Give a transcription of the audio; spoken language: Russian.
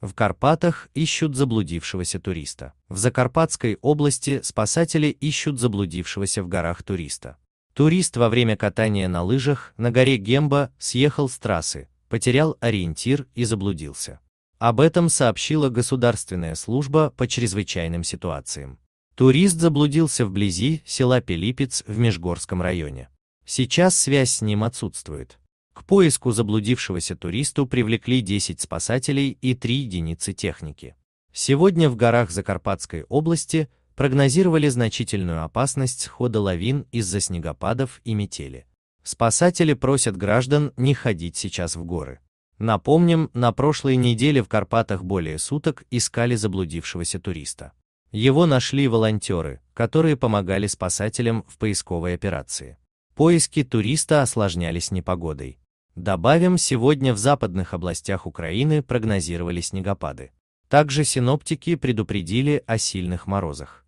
В Карпатах ищут заблудившегося туриста. В Закарпатской области спасатели ищут заблудившегося в горах туриста. Турист во время катания на лыжах на горе Гемба съехал с трассы, потерял ориентир и заблудился. Об этом сообщила Государственная служба по чрезвычайным ситуациям. Турист заблудился вблизи села Пелипец в Межгорском районе. Сейчас связь с ним отсутствует поиску заблудившегося туристу привлекли 10 спасателей и 3 единицы техники. Сегодня в горах Закарпатской области прогнозировали значительную опасность схода лавин из-за снегопадов и метели. Спасатели просят граждан не ходить сейчас в горы. Напомним, на прошлой неделе в Карпатах более суток искали заблудившегося туриста. Его нашли волонтеры, которые помогали спасателям в поисковой операции. Поиски туриста осложнялись непогодой. Добавим, сегодня в западных областях Украины прогнозировали снегопады. Также синоптики предупредили о сильных морозах.